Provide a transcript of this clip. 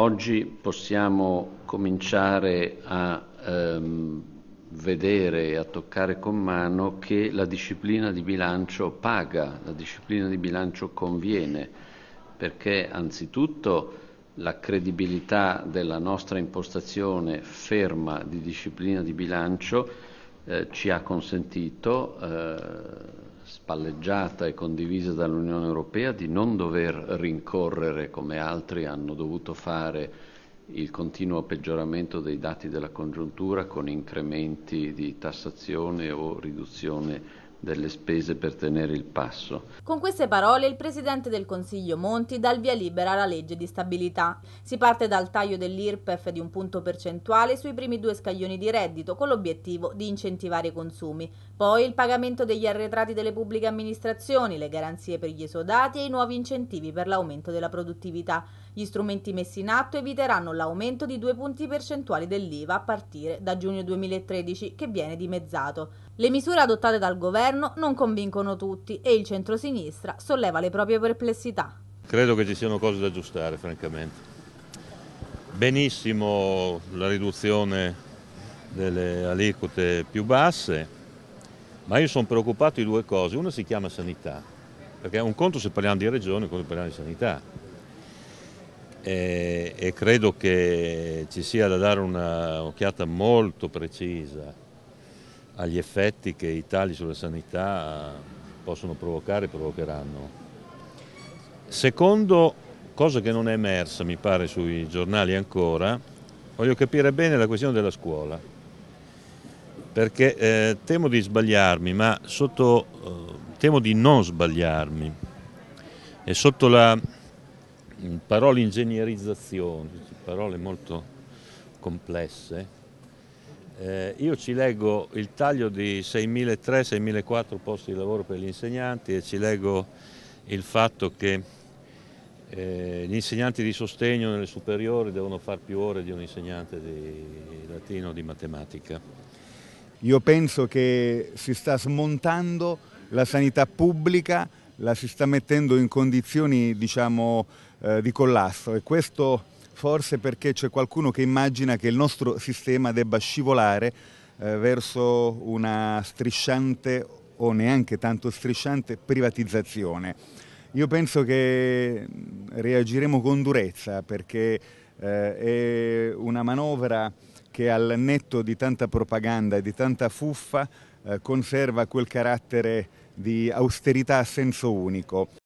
Oggi possiamo cominciare a ehm, vedere e a toccare con mano che la disciplina di bilancio paga, la disciplina di bilancio conviene, perché anzitutto la credibilità della nostra impostazione ferma di disciplina di bilancio eh, ci ha consentito eh, spalleggiata e condivisa dall'Unione Europea di non dover rincorrere come altri hanno dovuto fare il continuo peggioramento dei dati della congiuntura con incrementi di tassazione o riduzione delle spese per tenere il passo. Con queste parole il Presidente del Consiglio Monti dà il via libera alla legge di stabilità. Si parte dal taglio dell'IRPEF di un punto percentuale sui primi due scaglioni di reddito con l'obiettivo di incentivare i consumi, poi il pagamento degli arretrati delle pubbliche amministrazioni, le garanzie per gli esodati e i nuovi incentivi per l'aumento della produttività. Gli strumenti messi in atto eviteranno l'aumento di due punti percentuali dell'IVA a partire da giugno 2013 che viene dimezzato. Le misure adottate dal governo governo non convincono tutti e il centrosinistra solleva le proprie perplessità. Credo che ci siano cose da aggiustare, francamente. Benissimo la riduzione delle aliquote più basse, ma io sono preoccupato di due cose. Una si chiama sanità, perché è un conto se parliamo di regione, un conto se parliamo di sanità. E, e credo che ci sia da dare un'occhiata molto precisa agli effetti che i tagli sulla sanità eh, possono provocare e provocheranno. Secondo, cosa che non è emersa mi pare sui giornali ancora, voglio capire bene la questione della scuola, perché eh, temo di sbagliarmi, ma sotto, eh, temo di non sbagliarmi e sotto la mm, parola ingegnerizzazione, parole molto complesse, eh, io ci leggo il taglio di 6.300-6.400 posti di lavoro per gli insegnanti e ci leggo il fatto che eh, gli insegnanti di sostegno nelle superiori devono fare più ore di un insegnante di latino o di matematica. Io penso che si sta smontando la sanità pubblica, la si sta mettendo in condizioni diciamo, eh, di collasso e questo forse perché c'è qualcuno che immagina che il nostro sistema debba scivolare eh, verso una strisciante o neanche tanto strisciante privatizzazione. Io penso che mm, reagiremo con durezza perché eh, è una manovra che al netto di tanta propaganda e di tanta fuffa eh, conserva quel carattere di austerità a senso unico.